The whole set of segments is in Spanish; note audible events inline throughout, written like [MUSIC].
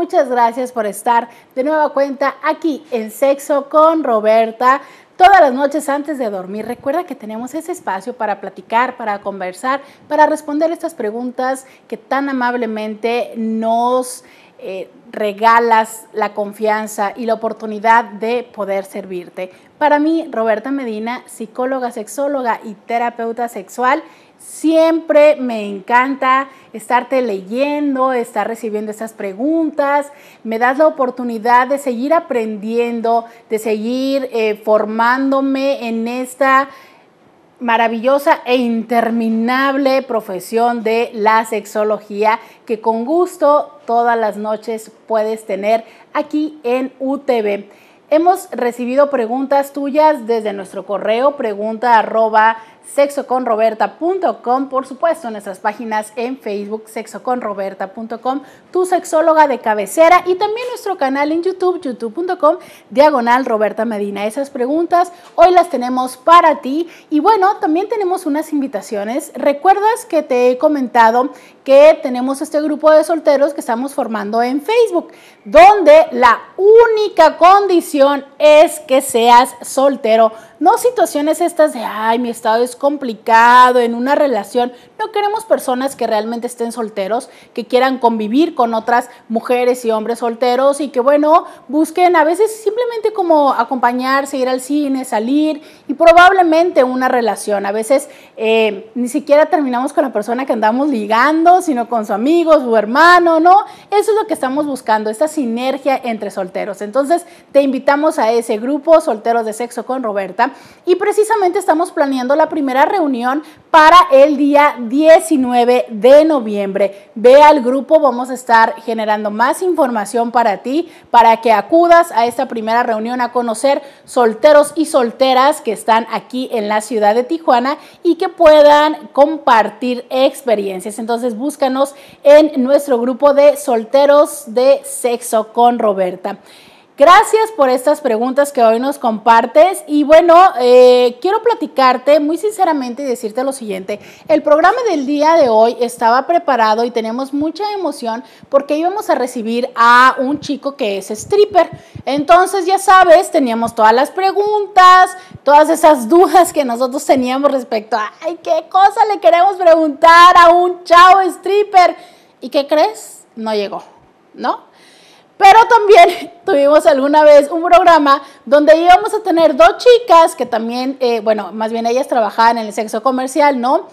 Muchas gracias por estar de nueva cuenta aquí en Sexo con Roberta. Todas las noches antes de dormir, recuerda que tenemos ese espacio para platicar, para conversar, para responder estas preguntas que tan amablemente nos eh, regalas la confianza y la oportunidad de poder servirte. Para mí, Roberta Medina, psicóloga, sexóloga y terapeuta sexual, Siempre me encanta estarte leyendo, estar recibiendo esas preguntas. Me das la oportunidad de seguir aprendiendo, de seguir eh, formándome en esta maravillosa e interminable profesión de la sexología que con gusto todas las noches puedes tener aquí en UTV. Hemos recibido preguntas tuyas desde nuestro correo pregunta arroba sexoconroberta.com, por supuesto, nuestras páginas en Facebook, sexoconroberta.com, tu sexóloga de cabecera y también nuestro canal en YouTube, youtube.com, diagonal Roberta Medina. Esas preguntas hoy las tenemos para ti y bueno, también tenemos unas invitaciones. ¿Recuerdas que te he comentado que tenemos este grupo de solteros que estamos formando en Facebook, donde la única condición es que seas soltero? No situaciones estas de, ay, mi estado es complicado en una relación. No queremos personas que realmente estén solteros, que quieran convivir con otras mujeres y hombres solteros y que, bueno, busquen a veces simplemente como acompañarse, ir al cine, salir y probablemente una relación. A veces eh, ni siquiera terminamos con la persona que andamos ligando, sino con su amigo, su hermano, ¿no? Eso es lo que estamos buscando, esta sinergia entre solteros. Entonces, te invitamos a ese grupo, Solteros de Sexo con Roberta y precisamente estamos planeando la primera reunión para el día 19 de noviembre. Ve al grupo, vamos a estar generando más información para ti, para que acudas a esta primera reunión a conocer solteros y solteras que están aquí en la ciudad de Tijuana y que puedan compartir experiencias. Entonces búscanos en nuestro grupo de solteros de sexo con Roberta. Gracias por estas preguntas que hoy nos compartes y bueno, eh, quiero platicarte muy sinceramente y decirte lo siguiente. El programa del día de hoy estaba preparado y tenemos mucha emoción porque íbamos a recibir a un chico que es stripper. Entonces ya sabes, teníamos todas las preguntas, todas esas dudas que nosotros teníamos respecto a, ¿qué cosa le queremos preguntar a un chavo stripper? ¿Y qué crees? No llegó, ¿no? Pero también [LAUGHS] tuvimos alguna vez un programa donde íbamos a tener dos chicas que también, eh, bueno, más bien ellas trabajaban en el sexo comercial, ¿no?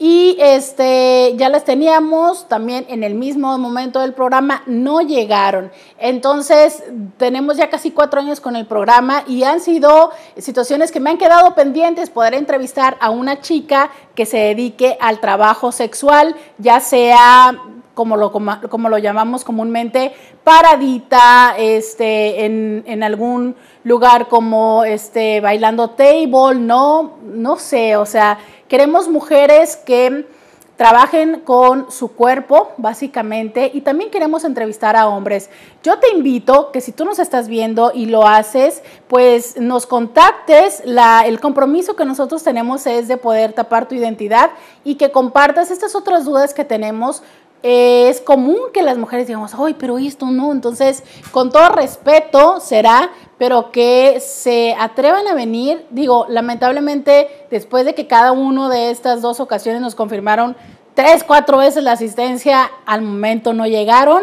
Y este, ya las teníamos también en el mismo momento del programa, no llegaron. Entonces, tenemos ya casi cuatro años con el programa y han sido situaciones que me han quedado pendientes, poder entrevistar a una chica que se dedique al trabajo sexual, ya sea como lo, como, lo llamamos comúnmente, paradita, este, en, en, algún lugar como este, bailando table, no, no sé, o sea, queremos mujeres que trabajen con su cuerpo, básicamente, y también queremos entrevistar a hombres. Yo te invito que si tú nos estás viendo y lo haces, pues nos contactes. La, el compromiso que nosotros tenemos es de poder tapar tu identidad y que compartas estas otras dudas que tenemos es común que las mujeres digamos, ay, pero esto no. Entonces, con todo respeto será, pero que se atrevan a venir. Digo, lamentablemente, después de que cada uno de estas dos ocasiones nos confirmaron tres, cuatro veces la asistencia, al momento no llegaron.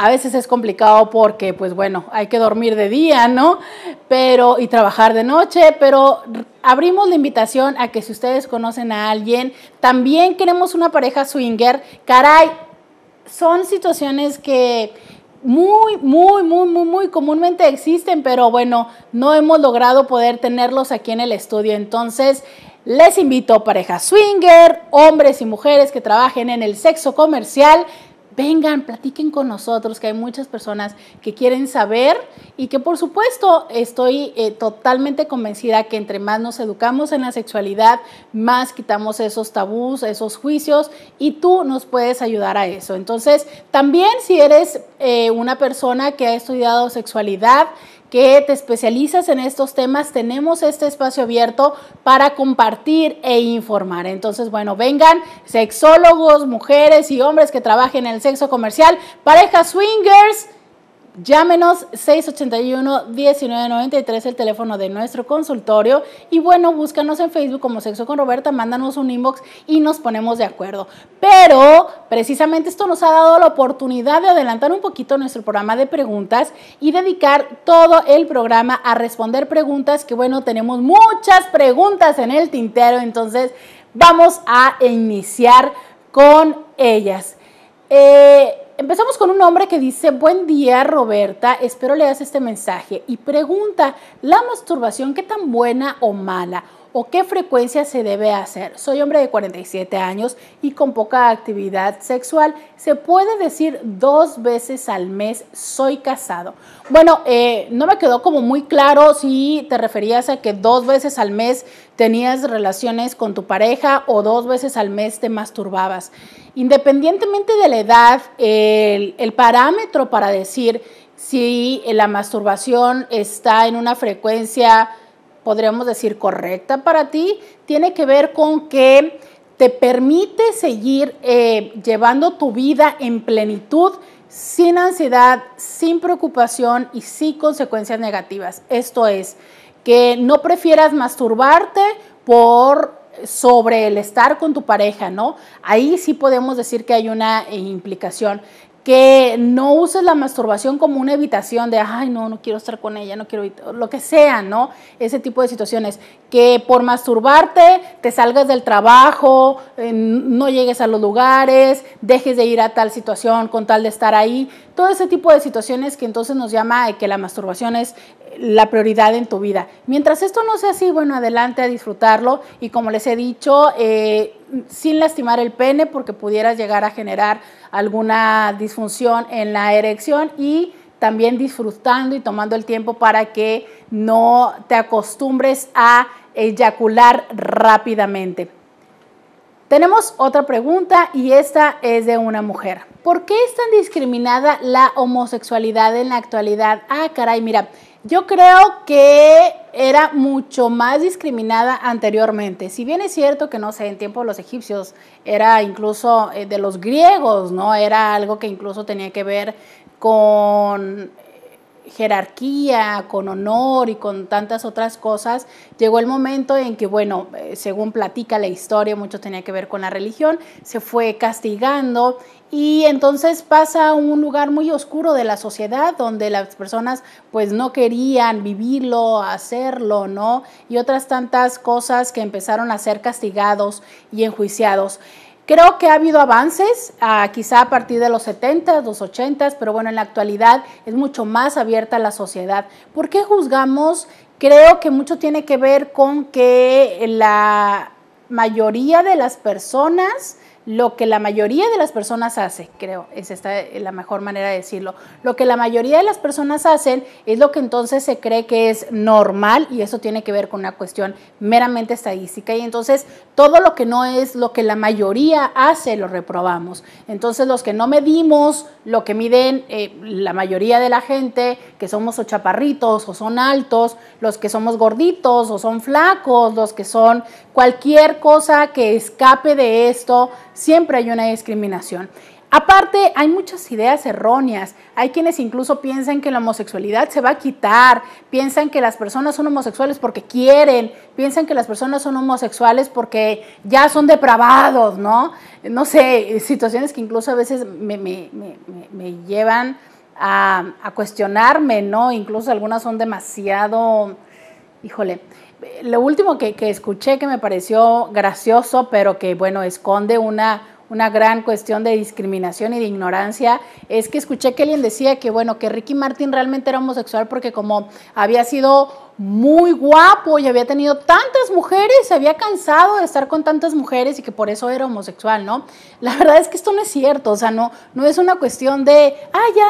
A veces es complicado porque, pues bueno, hay que dormir de día, ¿no? Pero, y trabajar de noche, pero abrimos la invitación a que si ustedes conocen a alguien, también queremos una pareja swinger. Caray, son situaciones que muy, muy, muy, muy, muy comúnmente existen, pero bueno, no hemos logrado poder tenerlos aquí en el estudio. Entonces, les invito pareja swinger, hombres y mujeres que trabajen en el sexo comercial, vengan, platiquen con nosotros, que hay muchas personas que quieren saber y que por supuesto estoy eh, totalmente convencida que entre más nos educamos en la sexualidad, más quitamos esos tabús, esos juicios y tú nos puedes ayudar a eso. Entonces, también si eres eh, una persona que ha estudiado sexualidad, que te especializas en estos temas, tenemos este espacio abierto para compartir e informar. Entonces, bueno, vengan sexólogos, mujeres y hombres que trabajen en el sexo comercial, parejas swingers Llámenos 681-1993, el teléfono de nuestro consultorio. Y bueno, búscanos en Facebook como Sexo con Roberta, mándanos un inbox y nos ponemos de acuerdo. Pero precisamente esto nos ha dado la oportunidad de adelantar un poquito nuestro programa de preguntas y dedicar todo el programa a responder preguntas, que bueno, tenemos muchas preguntas en el tintero, entonces vamos a iniciar con ellas. Eh, empezamos con un hombre que dice, buen día Roberta, espero leas este mensaje y pregunta, ¿la masturbación qué tan buena o mala? o qué frecuencia se debe hacer. Soy hombre de 47 años y con poca actividad sexual. Se puede decir dos veces al mes soy casado. Bueno, eh, no me quedó como muy claro si te referías a que dos veces al mes tenías relaciones con tu pareja o dos veces al mes te masturbabas. Independientemente de la edad, el, el parámetro para decir si la masturbación está en una frecuencia podríamos decir correcta para ti, tiene que ver con que te permite seguir eh, llevando tu vida en plenitud sin ansiedad, sin preocupación y sin consecuencias negativas. Esto es, que no prefieras masturbarte por sobre el estar con tu pareja, ¿no? Ahí sí podemos decir que hay una implicación que no uses la masturbación como una evitación de, ay, no, no quiero estar con ella, no quiero, lo que sea, ¿no? Ese tipo de situaciones. Que por masturbarte te salgas del trabajo, eh, no llegues a los lugares, dejes de ir a tal situación con tal de estar ahí. Todo ese tipo de situaciones que entonces nos llama que la masturbación es la prioridad en tu vida. Mientras esto no sea así, bueno, adelante a disfrutarlo y como les he dicho, eh, sin lastimar el pene porque pudieras llegar a generar alguna disfunción en la erección y también disfrutando y tomando el tiempo para que no te acostumbres a eyacular rápidamente. Tenemos otra pregunta y esta es de una mujer. ¿Por qué es tan discriminada la homosexualidad en la actualidad? Ah, caray, mira, yo creo que era mucho más discriminada anteriormente. Si bien es cierto que, no sé, en tiempo de los egipcios era incluso eh, de los griegos, ¿no? Era algo que incluso tenía que ver con jerarquía, con honor y con tantas otras cosas, llegó el momento en que, bueno, eh, según platica la historia, mucho tenía que ver con la religión, se fue castigando y entonces pasa a un lugar muy oscuro de la sociedad donde las personas pues no querían vivirlo, hacerlo, ¿no? Y otras tantas cosas que empezaron a ser castigados y enjuiciados. Creo que ha habido avances, ah, quizá a partir de los 70, los 80, pero bueno, en la actualidad es mucho más abierta la sociedad. ¿Por qué juzgamos? Creo que mucho tiene que ver con que la mayoría de las personas lo que la mayoría de las personas hace, creo, es esta eh, la mejor manera de decirlo, lo que la mayoría de las personas hacen es lo que entonces se cree que es normal y eso tiene que ver con una cuestión meramente estadística y entonces todo lo que no es lo que la mayoría hace lo reprobamos. Entonces los que no medimos lo que miden eh, la mayoría de la gente, que somos o chaparritos o son altos, los que somos gorditos o son flacos, los que son cualquier cosa que escape de esto, siempre hay una discriminación. Aparte, hay muchas ideas erróneas. Hay quienes incluso piensan que la homosexualidad se va a quitar, piensan que las personas son homosexuales porque quieren, piensan que las personas son homosexuales porque ya son depravados, ¿no? No sé, situaciones que incluso a veces me, llevan a, a, cuestionarme, ¿no? Incluso algunas son demasiado, híjole, lo último que, escuché que me pareció gracioso, pero que bueno, esconde una, una gran cuestión de discriminación y de ignorancia, es que escuché que alguien decía que bueno, que Ricky Martin realmente era homosexual porque como había sido muy guapo y había tenido tantas mujeres, se había cansado de estar con tantas mujeres y que por eso era homosexual, ¿no? La verdad es que esto no es cierto, o sea, no, no es una cuestión de, ah, ya,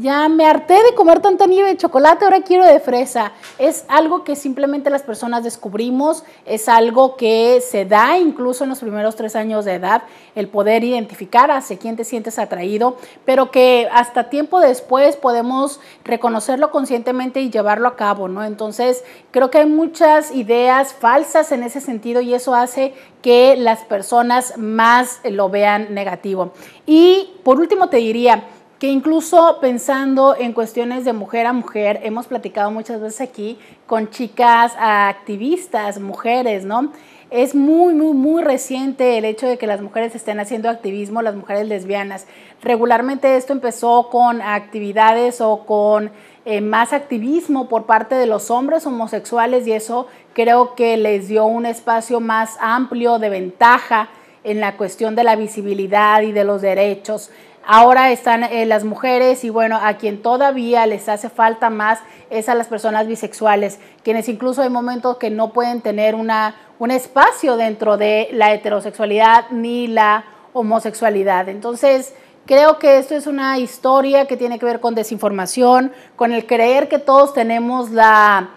ya me harté de comer tanta nieve de chocolate, ahora quiero de fresa. Es algo que simplemente las personas descubrimos, es algo que se da incluso en los primeros tres años de edad, el poder identificar hacia quién te sientes atraído, pero que hasta tiempo después podemos reconocerlo conscientemente y llevarlo a cabo, ¿no? Entonces, creo que hay muchas ideas falsas en ese sentido y eso hace que las personas más lo vean negativo. Y por último te diría, que incluso pensando en cuestiones de mujer a mujer, hemos platicado muchas veces aquí con chicas activistas, mujeres, ¿no? Es muy, muy, muy reciente el hecho de que las mujeres estén haciendo activismo, las mujeres lesbianas. Regularmente esto empezó con actividades o con eh, más activismo por parte de los hombres homosexuales y eso creo que les dio un espacio más amplio de ventaja en la cuestión de la visibilidad y de los derechos. Ahora están eh, las mujeres y bueno, a quien todavía les hace falta más es a las personas bisexuales, quienes incluso hay momentos que no pueden tener una, un espacio dentro de la heterosexualidad ni la homosexualidad. Entonces, creo que esto es una historia que tiene que ver con desinformación, con el creer que todos tenemos la...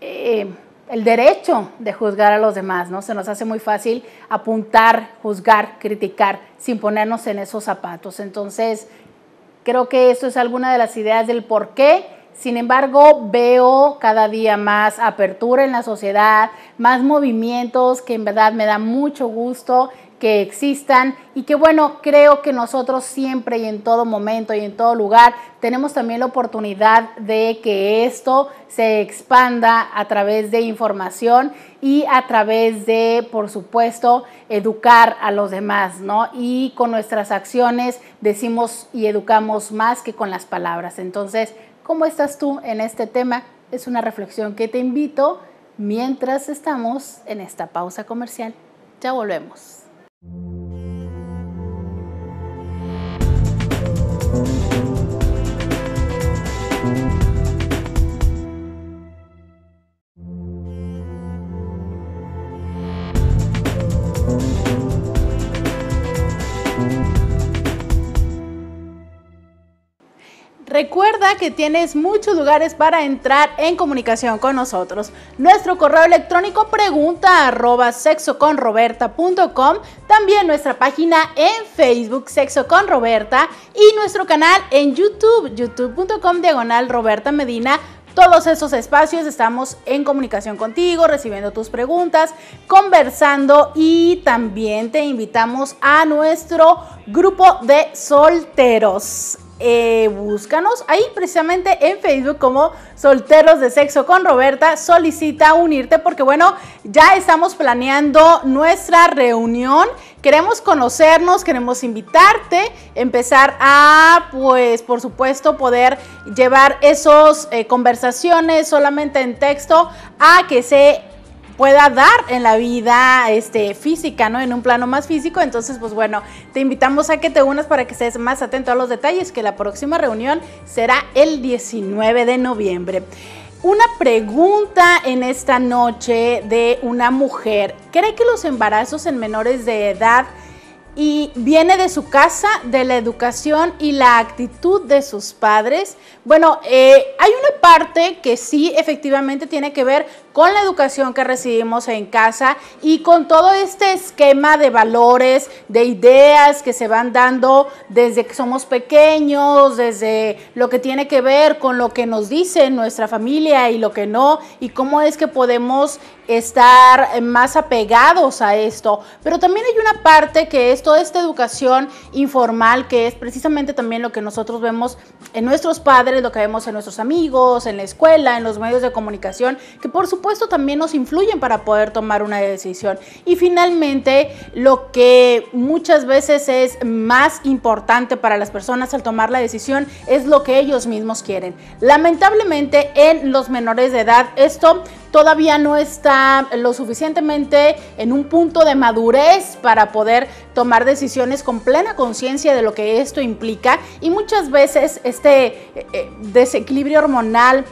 Eh, el derecho de juzgar a los demás, ¿no? Se nos hace muy fácil apuntar, juzgar, criticar, sin ponernos en esos zapatos. Entonces, creo que eso es alguna de las ideas del por qué. Sin embargo, veo cada día más apertura en la sociedad, más movimientos que en verdad me da mucho gusto que existan y que bueno, creo que nosotros siempre y en todo momento y en todo lugar tenemos también la oportunidad de que esto se expanda a través de información y a través de, por supuesto, educar a los demás, ¿no? Y con nuestras acciones decimos y educamos más que con las palabras. Entonces, ¿cómo estás tú en este tema? Es una reflexión que te invito mientras estamos en esta pausa comercial. Ya volvemos. you mm. Recuerda que tienes muchos lugares para entrar en comunicación con nosotros. Nuestro correo electrónico pregunta arroba sexoconroberta.com, también nuestra página en Facebook Sexo con Roberta y nuestro canal en YouTube, youtube.com diagonal Roberta Medina todos esos espacios estamos en comunicación contigo, recibiendo tus preguntas, conversando y también te invitamos a nuestro grupo de solteros. Eh, búscanos ahí precisamente en Facebook como Solteros de Sexo con Roberta. Solicita unirte porque bueno, ya estamos planeando nuestra reunión. Queremos conocernos, queremos invitarte, empezar a, pues, por supuesto, poder llevar esas eh, conversaciones solamente en texto a que se pueda dar en la vida este, física, ¿no? En un plano más físico. Entonces, pues bueno, te invitamos a que te unas para que estés más atento a los detalles, que la próxima reunión será el 19 de noviembre. Una pregunta en esta noche de una mujer. ¿Cree que los embarazos en menores de edad y viene de su casa, de la educación y la actitud de sus padres. Bueno, eh, hay una parte que sí efectivamente tiene que ver con la educación que recibimos en casa y con todo este esquema de valores, de ideas que se van dando desde que somos pequeños, desde lo que tiene que ver con lo que nos dice nuestra familia y lo que no, y cómo es que podemos estar más apegados a esto. Pero también hay una parte que es toda esta educación informal, que es precisamente también lo que nosotros vemos en nuestros padres, lo que vemos en nuestros amigos, en la escuela, en los medios de comunicación, que por supuesto esto también nos influyen para poder tomar una decisión. Y finalmente, lo que muchas veces es más importante para las personas al tomar la decisión es lo que ellos mismos quieren. Lamentablemente en los menores de edad esto todavía no está lo suficientemente en un punto de madurez para poder tomar decisiones con plena conciencia de lo que esto implica y muchas veces este eh, eh, desequilibrio hormonal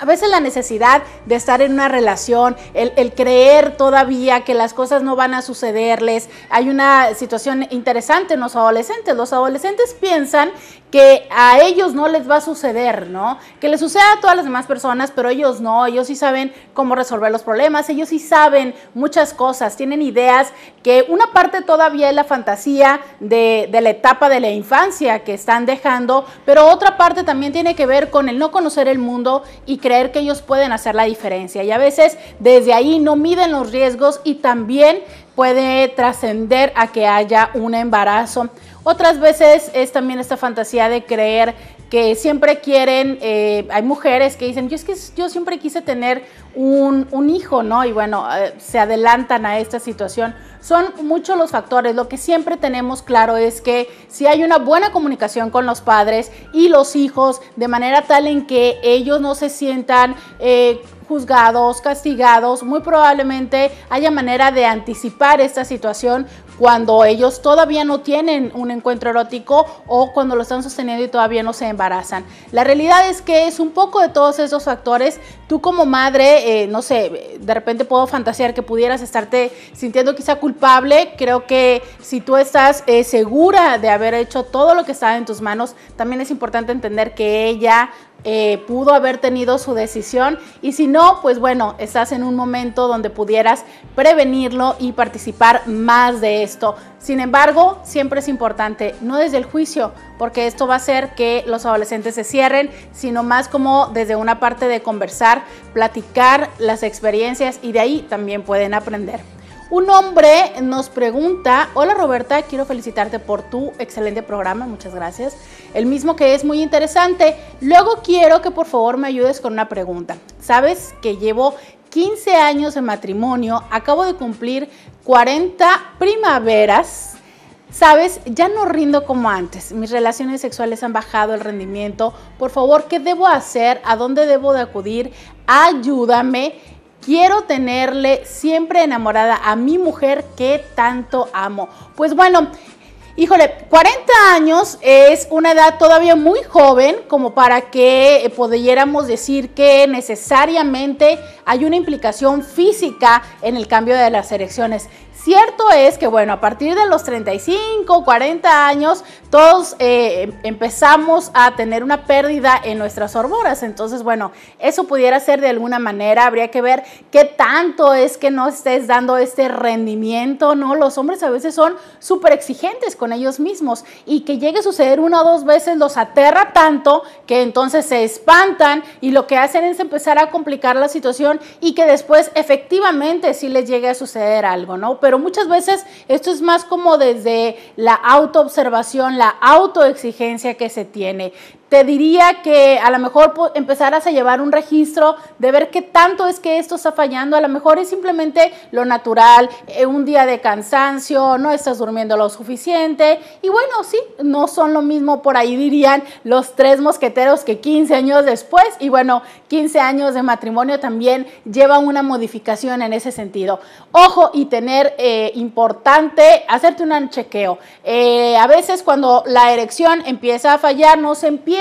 a veces la necesidad de estar en una relación, el, creer todavía que las cosas no van a sucederles. Hay una situación interesante en los adolescentes. Los adolescentes piensan que a ellos no les va a suceder, ¿no? Que les suceda a todas las demás personas, pero ellos no, ellos sí saben cómo resolver los problemas, ellos sí saben muchas cosas, tienen ideas que una parte todavía es la fantasía de, de la etapa de la infancia que están dejando, pero otra parte también tiene que ver con el no conocer el mundo y creer que ellos pueden hacer la diferencia. Y a veces desde ahí no miden los riesgos y también puede trascender a que haya un embarazo. Otras veces es también esta fantasía de creer que siempre quieren, eh, hay mujeres que dicen, yo es que yo siempre quise tener un, hijo, ¿no? Y bueno, eh, se adelantan a esta situación. Son muchos los factores. Lo que siempre tenemos claro es que si hay una buena comunicación con los padres y los hijos, de manera tal en que ellos no se sientan... Eh, juzgados, castigados, muy probablemente haya manera de anticipar esta situación cuando ellos todavía no tienen un encuentro erótico o cuando lo están sosteniendo y todavía no se embarazan. La realidad es que es un poco de todos esos factores. Tú como madre, eh, no sé, de repente puedo fantasear que pudieras estarte sintiendo quizá culpable. Creo que si tú estás eh, segura de haber hecho todo lo que estaba en tus manos, también es importante entender que ella eh, pudo haber tenido su decisión y si no, pues bueno, estás en un momento donde pudieras prevenirlo y participar más de esto. Sin embargo, siempre es importante, no desde el juicio, porque esto va a hacer que los adolescentes se cierren, sino más como desde una parte de conversar, platicar las experiencias y de ahí también pueden aprender. Un hombre nos pregunta, hola Roberta, quiero felicitarte por tu excelente programa, muchas gracias. El mismo que es muy interesante. Luego quiero que por favor me ayudes con una pregunta. Sabes que llevo 15 años de matrimonio, acabo de cumplir 40 primaveras. Sabes, ya no rindo como antes. Mis relaciones sexuales han bajado el rendimiento. Por favor, ¿qué debo hacer? ¿A dónde debo de acudir? Ayúdame. Quiero tenerle siempre enamorada a mi mujer que tanto amo. Pues bueno, híjole, 40 años es una edad todavía muy joven como para que eh, pudiéramos decir que necesariamente hay una implicación física en el cambio de las erecciones. Cierto es que, bueno, a partir de los 35, 40 años, todos eh, empezamos a tener una pérdida en nuestras hormonas. Entonces, bueno, eso pudiera ser de alguna manera, habría que ver qué tanto es que no estés dando este rendimiento, ¿no? Los hombres a veces son súper exigentes con ellos mismos y que llegue a suceder una o dos veces los aterra tanto que entonces se espantan y lo que hacen es empezar a complicar la situación y que después efectivamente sí les llegue a suceder algo, ¿no? Pero muchas veces esto es más como desde la autoobservación, la autoexigencia que se tiene te diría que a lo mejor empezarás a llevar un registro de ver qué tanto es que esto está fallando. A lo mejor es simplemente lo natural, eh, un día de cansancio, no estás durmiendo lo suficiente. Y bueno, sí, no son lo mismo, por ahí dirían los tres mosqueteros que 15 años después. Y bueno, 15 años de matrimonio también lleva una modificación en ese sentido. Ojo y tener eh, importante, hacerte un chequeo. Eh, a veces cuando la erección empieza a fallar, no se empieza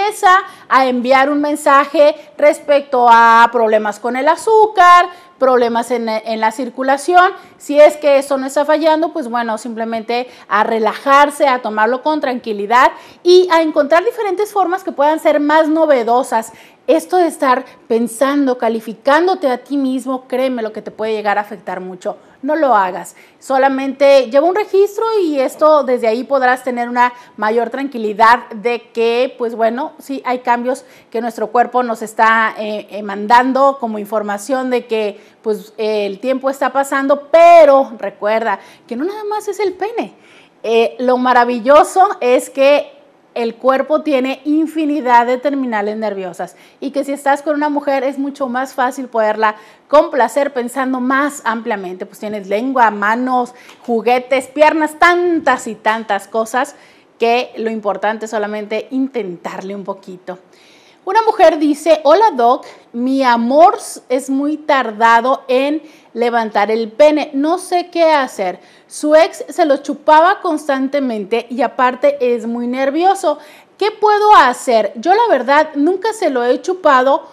a enviar un mensaje respecto a problemas con el azúcar, problemas en, en, la circulación. Si es que eso no está fallando, pues bueno, simplemente a relajarse, a tomarlo con tranquilidad y a encontrar diferentes formas que puedan ser más novedosas esto de estar pensando, calificándote a ti mismo, créeme lo que te puede llegar a afectar mucho. No lo hagas. Solamente lleva un registro y esto desde ahí podrás tener una mayor tranquilidad de que, pues bueno, sí hay cambios que nuestro cuerpo nos está eh, eh, mandando como información de que pues el tiempo está pasando, pero recuerda que no nada más es el pene. Eh, lo maravilloso es que el cuerpo tiene infinidad de terminales nerviosas y que si estás con una mujer es mucho más fácil poderla complacer pensando más ampliamente, pues tienes lengua, manos, juguetes, piernas, tantas y tantas cosas que lo importante es solamente intentarle un poquito. Una mujer dice, hola doc, mi amor es muy tardado en levantar el pene, no sé qué hacer. Su ex se lo chupaba constantemente y aparte es muy nervioso. ¿Qué puedo hacer? Yo la verdad nunca se lo he chupado.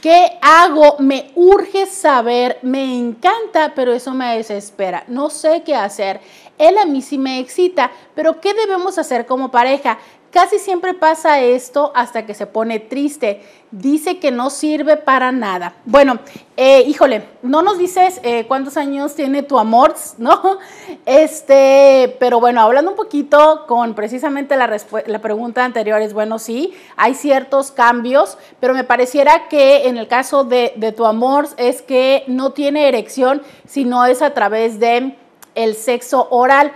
¿Qué hago? Me urge saber, me encanta, pero eso me desespera. No sé qué hacer. Él a mí sí me excita, pero ¿qué debemos hacer como pareja? Casi siempre pasa esto hasta que se pone triste. Dice que no sirve para nada. Bueno, eh, híjole, no nos dices eh, cuántos años tiene tu amor, [LAUGHS] ¿no? Este, pero bueno, hablando un poquito con precisamente la, pregunta anterior, es bueno, sí, hay ciertos cambios, pero me pareciera que en el caso de, tu amor es que no tiene erección, sino es a través de el sexo oral.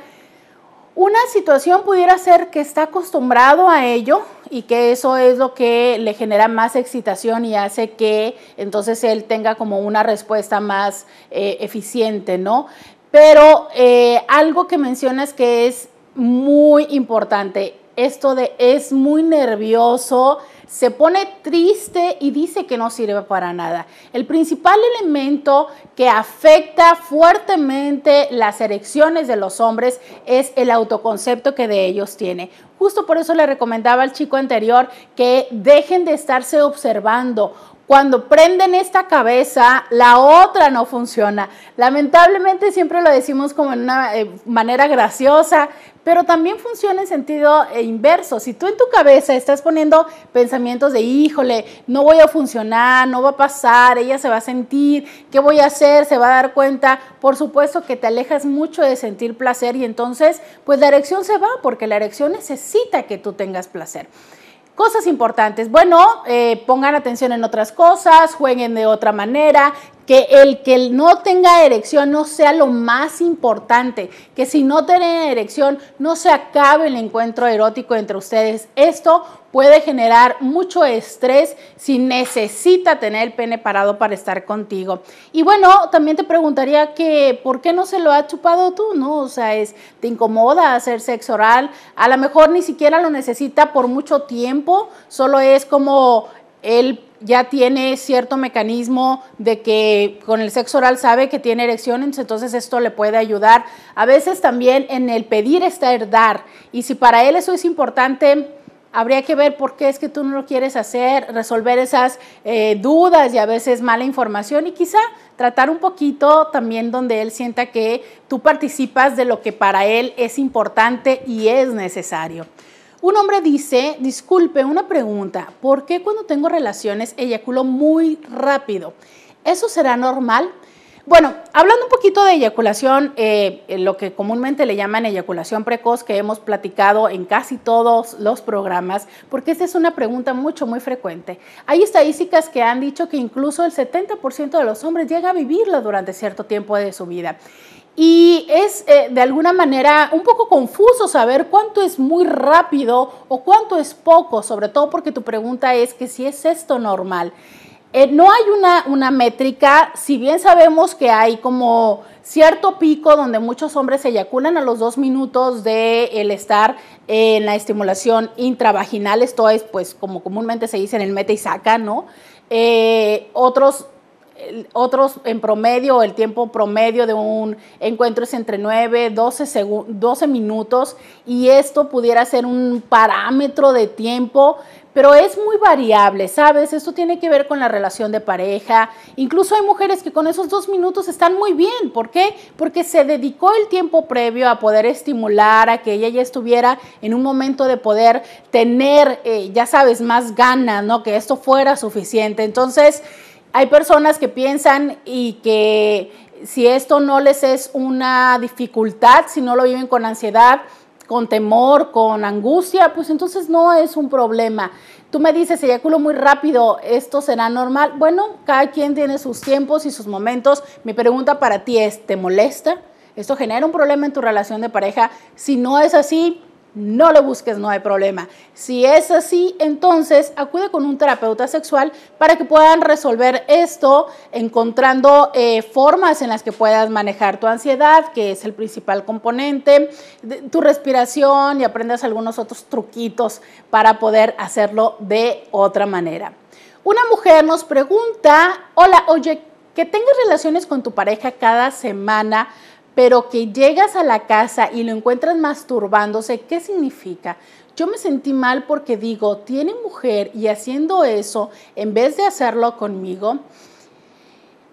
Una situación pudiera ser que está acostumbrado a ello y que eso es lo que le genera más excitación y hace que entonces él tenga como una respuesta más eh, eficiente, ¿no? Pero eh, algo que mencionas que es muy importante, esto de es muy nervioso, se pone triste y dice que no sirve para nada. El principal elemento que afecta fuertemente las erecciones de los hombres es el autoconcepto que de ellos tiene. Justo por eso le recomendaba al chico anterior que dejen de estarse observando, cuando prenden esta cabeza, la otra no funciona. Lamentablemente siempre lo decimos como en una eh, manera graciosa, pero también funciona en sentido eh, inverso. Si tú en tu cabeza estás poniendo pensamientos de, híjole, no voy a funcionar, no va a pasar, ella se va a sentir, ¿qué voy a hacer? Se va a dar cuenta. Por supuesto que te alejas mucho de sentir placer y entonces, pues la erección se va porque la erección necesita que tú tengas placer. Cosas importantes. Bueno, eh, pongan atención en otras cosas, jueguen de otra manera, que el que no tenga erección no sea lo más importante, que si no tiene erección no se acabe el encuentro erótico entre ustedes. Esto puede generar mucho estrés si necesita tener el pene parado para estar contigo. Y bueno, también te preguntaría que por qué no se lo ha chupado tú, ¿no? O sea, es, te incomoda hacer sexo oral, a lo mejor ni siquiera lo necesita por mucho tiempo, solo es como él ya tiene cierto mecanismo de que con el sexo oral sabe que tiene erección, entonces esto le puede ayudar. A veces también en el pedir está el dar. Y si para él eso es importante, habría que ver por qué es que tú no lo quieres hacer, resolver esas eh, dudas y a veces mala información y quizá tratar un poquito también donde él sienta que tú participas de lo que para él es importante y es necesario. Un hombre dice, disculpe, una pregunta, ¿por qué cuando tengo relaciones eyaculo muy rápido? ¿Eso será normal? Bueno, hablando un poquito de eyaculación, eh, lo que comúnmente le llaman eyaculación precoz, que hemos platicado en casi todos los programas, porque esta es una pregunta mucho, muy frecuente. Hay estadísticas que han dicho que incluso el 70% de los hombres llega a vivirla durante cierto tiempo de su vida y es eh, de alguna manera un poco confuso saber cuánto es muy rápido o cuánto es poco, sobre todo porque tu pregunta es que si es esto normal. Eh, no hay una, una, métrica, si bien sabemos que hay como cierto pico donde muchos hombres se eyaculan a los dos minutos de estar en la estimulación intravaginal, esto es pues como comúnmente se dice en el mete y saca, ¿no? Eh, otros otros en promedio, el tiempo promedio de un encuentro es entre 9, 12, 12 minutos y esto pudiera ser un parámetro de tiempo, pero es muy variable, ¿sabes? Esto tiene que ver con la relación de pareja. Incluso hay mujeres que con esos dos minutos están muy bien. ¿Por qué? Porque se dedicó el tiempo previo a poder estimular, a que ella ya estuviera en un momento de poder tener, eh, ya sabes, más ganas, ¿no? Que esto fuera suficiente. Entonces, hay personas que piensan y que si esto no les es una dificultad, si no lo viven con ansiedad, con temor, con angustia, pues entonces no es un problema. Tú me dices, eyaculo muy rápido, ¿esto será normal? Bueno, cada quien tiene sus tiempos y sus momentos. Mi pregunta para ti es, ¿te molesta? ¿Esto genera un problema en tu relación de pareja? Si no es así, no lo busques, no hay problema. Si es así, entonces acude con un terapeuta sexual para que puedan resolver esto encontrando eh, formas en las que puedas manejar tu ansiedad, que es el principal componente, tu respiración y aprendas algunos otros truquitos para poder hacerlo de otra manera. Una mujer nos pregunta, hola, oye, que tengas relaciones con tu pareja cada semana pero que llegas a la casa y lo encuentras masturbándose, ¿qué significa? Yo me sentí mal porque digo, tiene mujer y haciendo eso, en vez de hacerlo conmigo,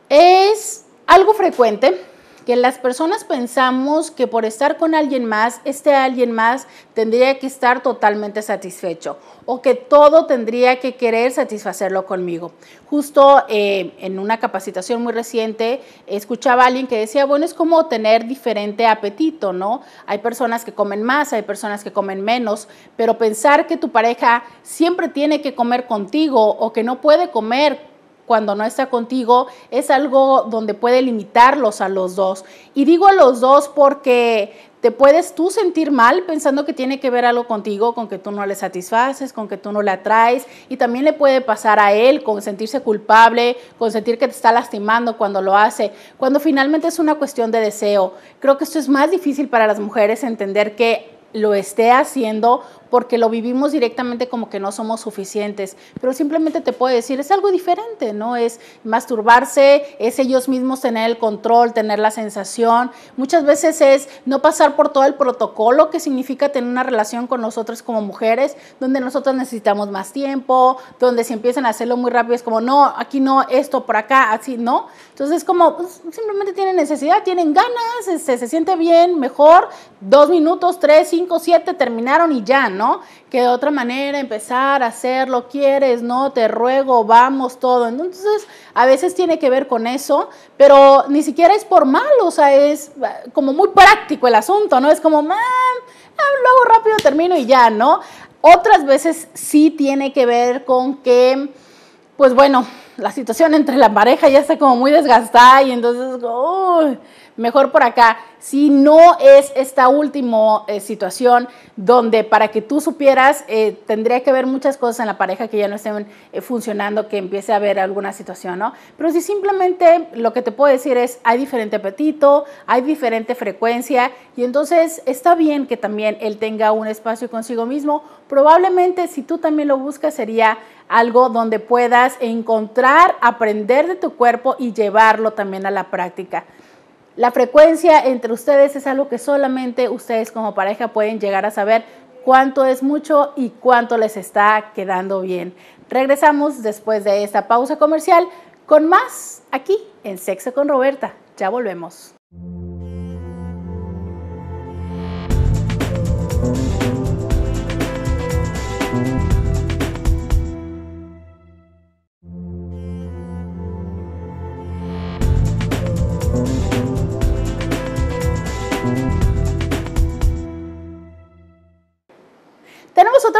es algo frecuente que las personas pensamos que por estar con alguien más, este alguien más tendría que estar totalmente satisfecho o que todo tendría que querer satisfacerlo conmigo. Justo eh, en una capacitación muy reciente escuchaba a alguien que decía, bueno, es como tener diferente apetito, ¿no? Hay personas que comen más, hay personas que comen menos, pero pensar que tu pareja siempre tiene que comer contigo o que no puede comer cuando no está contigo es algo donde puede limitarlos a los dos. Y digo a los dos porque te puedes tú sentir mal pensando que tiene que ver algo contigo, con que tú no le satisfaces, con que tú no le atraes. Y también le puede pasar a él con sentirse culpable, con sentir que te está lastimando cuando lo hace, cuando finalmente es una cuestión de deseo. Creo que esto es más difícil para las mujeres entender que lo esté haciendo porque lo vivimos directamente como que no somos suficientes, pero simplemente te puedo decir, es algo diferente, ¿no? Es masturbarse, es ellos mismos tener el control, tener la sensación, muchas veces es no pasar por todo el protocolo que significa tener una relación con nosotros como mujeres, donde nosotros necesitamos más tiempo, donde si empiezan a hacerlo muy rápido es como, no, aquí no, esto por acá, así, ¿no? Entonces es como, pues, simplemente tienen necesidad, tienen ganas, se, se siente bien, mejor, dos minutos, tres, cinco, 5, terminaron y ya, ¿no? Que de otra manera empezar a hacerlo, quieres, no, te ruego, vamos, todo. Entonces, a veces tiene que ver con eso, pero ni siquiera es por mal, o sea, es eh, como muy práctico el asunto, ¿no? Es como, mam, ah, ah, luego rápido, termino y ya, ¿no? Otras veces sí tiene que ver con que, pues bueno, la situación entre la pareja ya está como muy desgastada y entonces, oh, mejor por acá, si no es esta última eh, situación donde para que tú supieras, eh, tendría que haber muchas cosas en la pareja que ya no estén eh, funcionando, que empiece a haber alguna situación, ¿no? Pero si simplemente lo que te puedo decir es, hay diferente apetito, hay diferente frecuencia, y entonces está bien que también él tenga un espacio consigo mismo. Probablemente si tú también lo buscas sería algo donde puedas encontrar, aprender de tu cuerpo y llevarlo también a la práctica. La frecuencia entre ustedes es algo que solamente ustedes como pareja pueden llegar a saber cuánto es mucho y cuánto les está quedando bien. Regresamos después de esta pausa comercial con más aquí en Sexo con Roberta. Ya volvemos.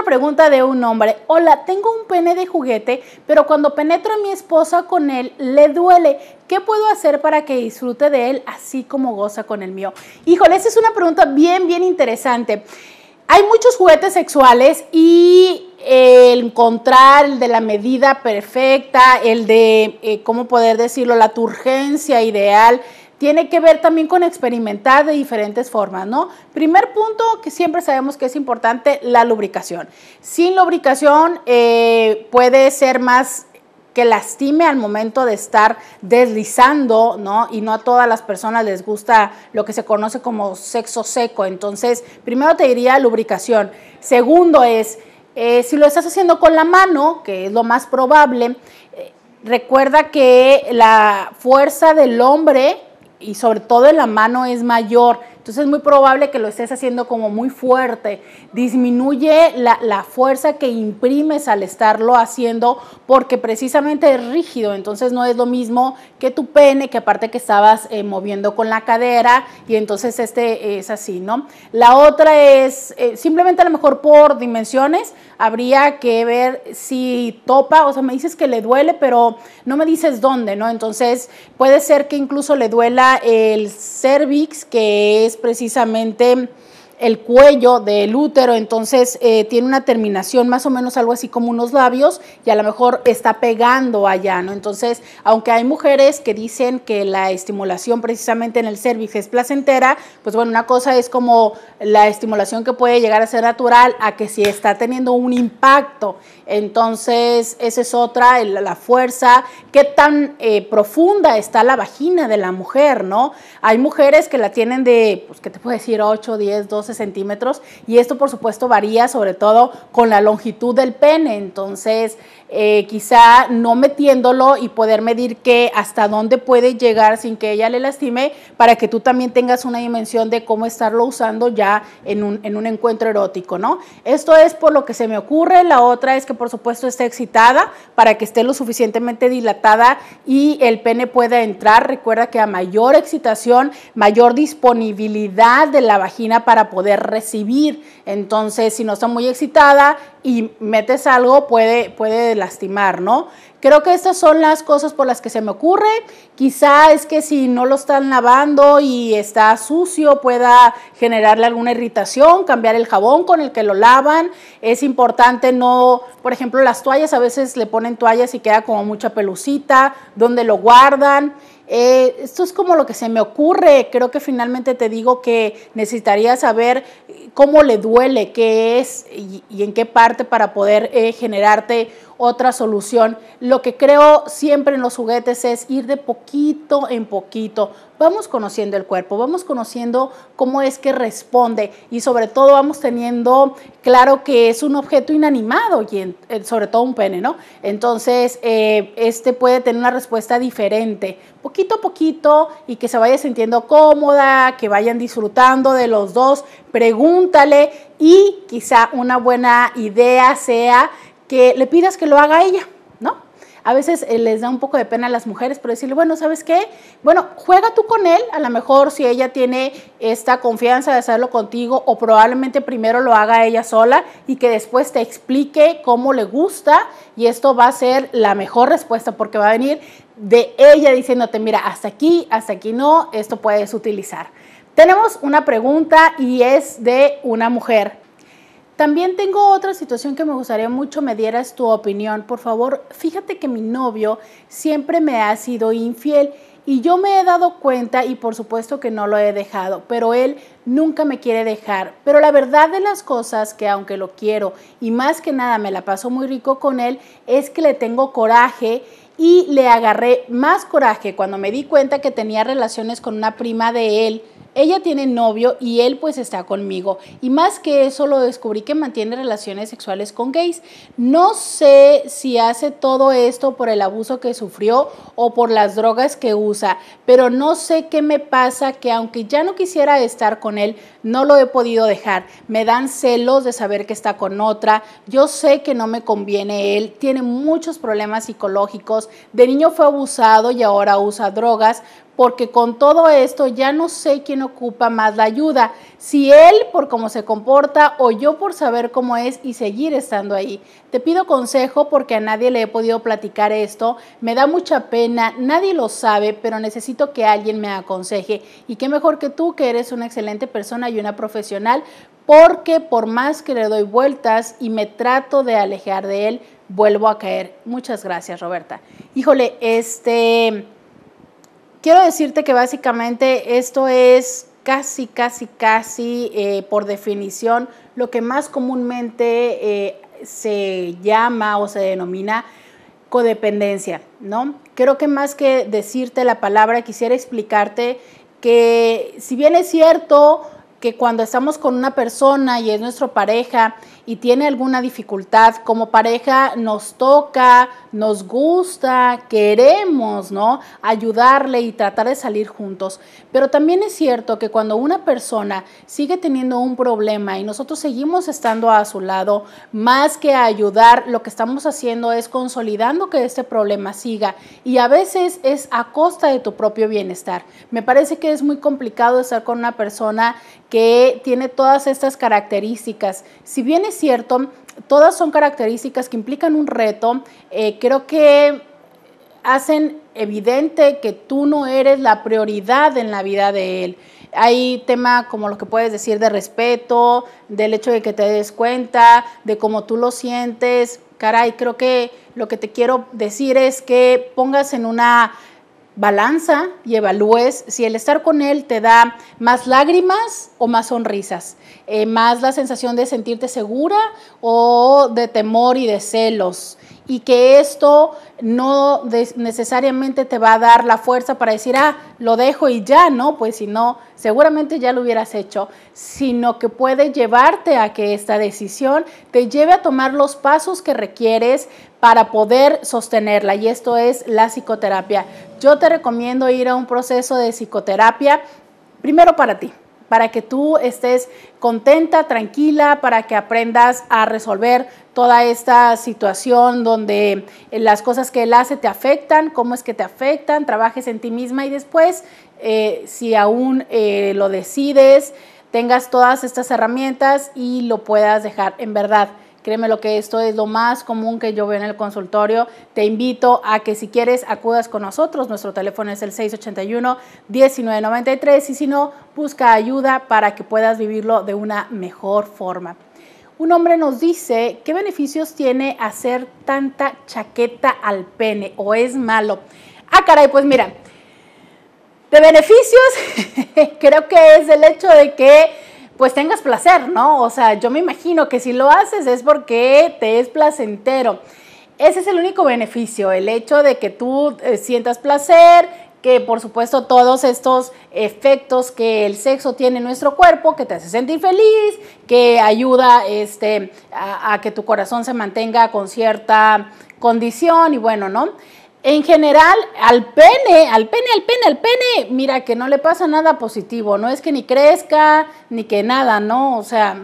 pregunta de un hombre. Hola, tengo un pene de juguete, pero cuando penetro a mi esposa con él, le duele. ¿Qué puedo hacer para que disfrute de él así como goza con el mío? Híjole, esa es una pregunta bien, bien interesante. Hay muchos juguetes sexuales y el encontrar el de la medida perfecta, el de, eh, ¿cómo poder decirlo?, la turgencia ideal tiene que ver también con experimentar de diferentes formas, ¿no? Primer punto que siempre sabemos que es importante, la lubricación. Sin lubricación eh, puede ser más que lastime al momento de estar deslizando, ¿no? Y no a todas las personas les gusta lo que se conoce como sexo seco. Entonces, primero te diría lubricación. Segundo es, eh, si lo estás haciendo con la mano, que es lo más probable, eh, recuerda que la fuerza del hombre y sobre todo la mano es mayor. Entonces es muy probable que lo estés haciendo como muy fuerte. Disminuye la, fuerza que imprimes al estarlo haciendo porque precisamente es rígido. Entonces no es lo mismo que tu pene, que aparte que estabas eh, moviendo con la cadera y entonces este es así, ¿no? La otra es eh, simplemente a lo mejor por dimensiones habría que ver si topa, o sea, me dices que le duele, pero no me dices dónde, ¿no? Entonces puede ser que incluso le duela el cervix, que es es precisamente el cuello del útero, entonces eh, tiene una terminación más o menos algo así como unos labios y a lo mejor está pegando allá, ¿no? Entonces, aunque hay mujeres que dicen que la estimulación precisamente en el cervix es placentera, pues bueno, una cosa es como la estimulación que puede llegar a ser natural a que si está teniendo un impacto, entonces esa es otra, la fuerza, qué tan eh, profunda está la vagina de la mujer, ¿no? Hay mujeres que la tienen de, pues, ¿qué te puedo decir? 8, 10, 12 centímetros y esto por supuesto varía sobre todo con la longitud del pene. Entonces, eh, quizá no metiéndolo y poder medir que hasta dónde puede llegar sin que ella le lastime, para que tú también tengas una dimensión de cómo estarlo usando ya en un, en un encuentro erótico, ¿no? Esto es por lo que se me ocurre, la otra es que por supuesto esté excitada para que esté lo suficientemente dilatada y el pene pueda entrar. Recuerda que a mayor excitación, mayor disponibilidad de la vagina para poder recibir. Entonces, si no está muy excitada y metes algo, puede, puede lastimar, ¿no? Creo que estas son las cosas por las que se me ocurre. Quizá es que si no lo están lavando y está sucio pueda generarle alguna irritación, cambiar el jabón con el que lo lavan. Es importante no, por ejemplo, las toallas, a veces le ponen toallas y queda como mucha pelucita, donde lo guardan. Eh, esto es como lo que se me ocurre. Creo que finalmente te digo que necesitaría saber cómo le duele, qué es y, en qué parte para poder eh, generarte otra solución. Lo que creo siempre en los juguetes es ir de poquito en poquito. Vamos conociendo el cuerpo, vamos conociendo cómo es que responde y sobre todo vamos teniendo claro que es un objeto inanimado y eh, sobre todo un pene, ¿no? Entonces, eh, este puede tener una respuesta diferente, poquito a poquito y que se vaya sintiendo cómoda, que vayan disfrutando de los dos, pregúntale y quizá una buena idea sea que le pidas que lo haga ella, ¿no? A veces eh, les da un poco de pena a las mujeres, pero decirle, bueno, ¿sabes qué? Bueno, juega tú con él, a lo mejor si ella tiene esta confianza de hacerlo contigo o probablemente primero lo haga ella sola y que después te explique cómo le gusta y esto va a ser la mejor respuesta porque va a venir de ella diciéndote, mira, hasta aquí, hasta aquí no, esto puedes utilizar. Tenemos una pregunta y es de una mujer también tengo otra situación que me gustaría mucho me dieras tu opinión. Por favor, fíjate que mi novio siempre me ha sido infiel y yo me he dado cuenta y por supuesto que no lo he dejado, pero él nunca me quiere dejar. Pero la verdad de las cosas que aunque lo quiero y más que nada me la paso muy rico con él, es que le tengo coraje y le agarré más coraje cuando me di cuenta que tenía relaciones con una prima de él ella tiene novio y él pues está conmigo. Y más que eso lo descubrí que mantiene relaciones sexuales con gays. No sé si hace todo esto por el abuso que sufrió o por las drogas que usa, pero no sé qué me pasa que aunque ya no quisiera estar con él, no lo he podido dejar. Me dan celos de saber que está con otra. Yo sé que no me conviene él. Tiene muchos problemas psicológicos. De niño fue abusado y ahora usa drogas porque con todo esto ya no sé quién ocupa más la ayuda, si él por cómo se comporta o yo por saber cómo es y seguir estando ahí. Te pido consejo porque a nadie le he podido platicar esto, me da mucha pena, nadie lo sabe, pero necesito que alguien me aconseje. Y qué mejor que tú, que eres una excelente persona y una profesional, porque por más que le doy vueltas y me trato de alejar de él, vuelvo a caer. Muchas gracias, Roberta. Híjole, este... Quiero decirte que básicamente esto es casi, casi, casi eh, por definición lo que más comúnmente eh, se llama o se denomina codependencia, ¿no? Creo que más que decirte la palabra, quisiera explicarte que si bien es cierto que cuando estamos con una persona y es nuestra pareja y tiene alguna dificultad como pareja, nos toca, nos gusta, queremos, ¿no? Ayudarle y tratar de salir juntos. Pero también es cierto que cuando una persona sigue teniendo un problema y nosotros seguimos estando a su lado, más que ayudar, lo que estamos haciendo es consolidando que este problema siga y a veces es a costa de tu propio bienestar. Me parece que es muy complicado estar con una persona que tiene todas estas características. Si bien cierto, todas son características que implican un reto. Eh, creo que hacen evidente que tú no eres la prioridad en la vida de él. Hay tema como lo que puedes decir de respeto, del hecho de que te des cuenta, de cómo tú lo sientes. Caray, creo que lo que te quiero decir es que pongas en una Balanza y evalúes si el estar con él te da más lágrimas o más sonrisas, eh, más la sensación de sentirte segura o de temor y de celos y que esto no necesariamente te va a dar la fuerza para decir, ah, lo dejo y ya, ¿no? Pues si no, seguramente ya lo hubieras hecho, sino que puede llevarte a que esta decisión te lleve a tomar los pasos que requieres para poder sostenerla y esto es la psicoterapia. Yo te recomiendo ir a un proceso de psicoterapia primero para ti para que tú estés contenta, tranquila, para que aprendas a resolver toda esta situación donde eh, las cosas que él hace te afectan, cómo es que te afectan, trabajes en ti misma y después, eh, si aún eh, lo decides, tengas todas estas herramientas y lo puedas dejar en verdad Créeme lo que esto es lo más común que yo veo en el consultorio. Te invito a que si quieres acudas con nosotros. Nuestro teléfono es el 681-1993 y si no, busca ayuda para que puedas vivirlo de una mejor forma. Un hombre nos dice, ¿qué beneficios tiene hacer tanta chaqueta al pene o es malo? Ah, caray, pues mira, de beneficios [LAUGHS] creo que es el hecho de que pues tengas placer, ¿no? O sea, yo me imagino que si lo haces es porque te es placentero. Ese es el único beneficio, el hecho de que tú eh, sientas placer, que por supuesto todos estos efectos que el sexo tiene en nuestro cuerpo, que te hace sentir feliz, que ayuda este, a, a que tu corazón se mantenga con cierta condición y bueno, ¿no? en general, al pene, al pene, al pene, al pene, mira que no le pasa nada positivo, no es que ni crezca, ni que nada, ¿no? O sea,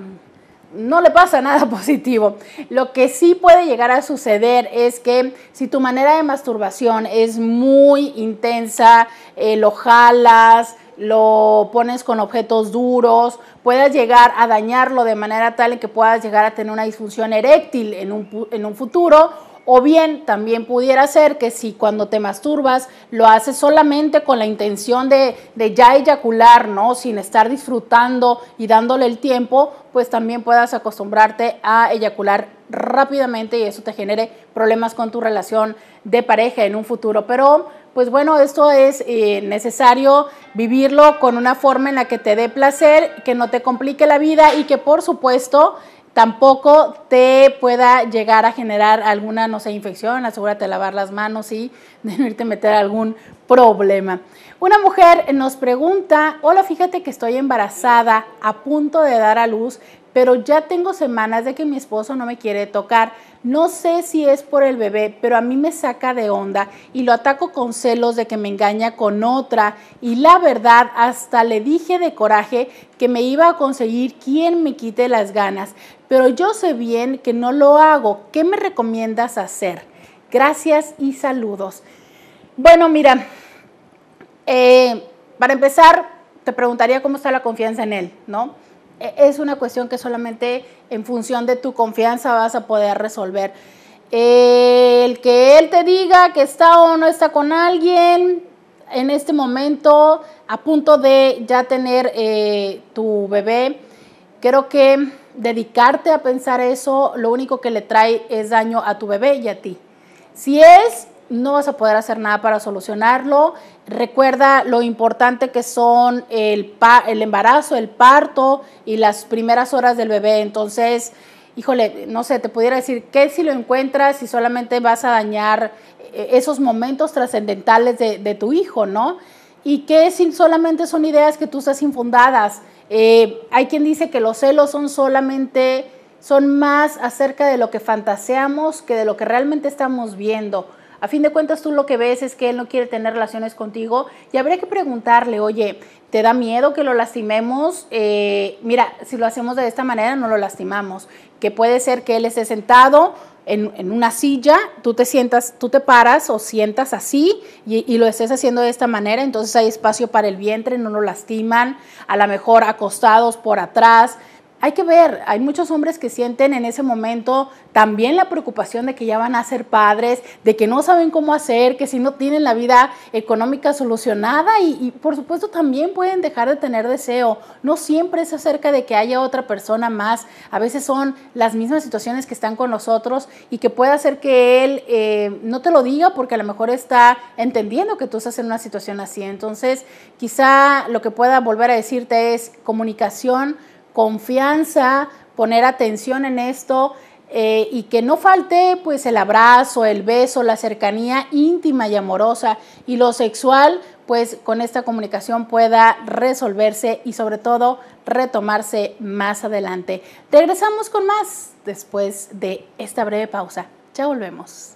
no le pasa [LAUGHS] nada positivo. Lo que sí puede llegar a suceder es que si tu manera de masturbación es muy intensa, eh, lo jalas, lo pones con objetos duros, puedas llegar a dañarlo de manera tal que puedas llegar a tener una disfunción eréctil en un, en un futuro o bien también pudiera ser que si cuando te masturbas lo haces solamente con la intención de, ya eyacular, ¿no? Sin estar disfrutando y dándole el tiempo, pues también puedas acostumbrarte a eyacular rápidamente y eso te genere problemas con tu relación de pareja en un futuro. Pero pues bueno, esto es eh, necesario vivirlo con una forma en la que te dé placer, que no te complique la vida y que por supuesto tampoco te pueda llegar a generar alguna, no sé, infección, asegúrate de lavar las manos y [LAUGHS] de no irte a meter algún problema. Una mujer nos pregunta, hola, fíjate que estoy embarazada, a punto de dar a luz, pero ya tengo semanas de que mi esposo no me quiere tocar. No sé si es por el bebé, pero a mí me saca de onda y lo ataco con celos de que me engaña con otra. Y la verdad, hasta le dije de coraje que me iba a conseguir quien me quite las ganas, pero yo sé bien que no lo hago. ¿Qué me recomiendas hacer? Gracias y saludos. Bueno, mira, eh, para empezar, te preguntaría cómo está la confianza en él, ¿no? E-, es una cuestión que solamente en función de tu confianza vas a poder resolver. El que él te diga que está o no está con alguien, en este momento a punto de ya tener eh, tu bebé, creo que dedicarte a pensar eso, lo único que le trae es daño a tu bebé y a ti. Si es, no vas a poder hacer nada para solucionarlo. Recuerda lo importante que son el, pa el embarazo, el parto y las primeras horas del bebé. Entonces, híjole, no sé, te pudiera decir, ¿qué si lo encuentras y solamente vas a dañar eh, esos momentos trascendentales de, tu hijo, ¿no? Y qué si solamente son ideas que tú estás infundadas. Eh, hay quien dice que los celos son solamente, son más acerca de lo que fantaseamos que de lo que realmente estamos viendo. A fin de cuentas tú lo que ves es que él no quiere tener relaciones contigo y habría que preguntarle, oye, ¿te da miedo que lo lastimemos? Eh, mira, si lo hacemos de esta manera no lo lastimamos, que puede ser que él esté sentado en, una silla, tú te sientas, tú te paras o sientas así y, y, lo estés haciendo de esta manera, entonces hay espacio para el vientre, no lo lastiman, a lo mejor acostados por atrás, hay que ver, hay muchos hombres que sienten en ese momento también la preocupación de que ya van a ser padres, de que no saben cómo hacer, que si no tienen la vida económica solucionada y, por supuesto también pueden dejar de tener deseo. No siempre es acerca de que haya otra persona más, a veces son las mismas situaciones que están con nosotros y que puede hacer que él eh, no te lo diga porque a lo mejor está entendiendo que tú estás en una situación así. Entonces quizá lo que pueda volver a decirte es comunicación confianza, poner atención en esto eh, y que no falte pues el abrazo, el beso, la cercanía íntima y amorosa y lo sexual pues con esta comunicación pueda resolverse y sobre todo retomarse más adelante. Regresamos con más después de esta breve pausa. Ya volvemos.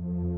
Thank you.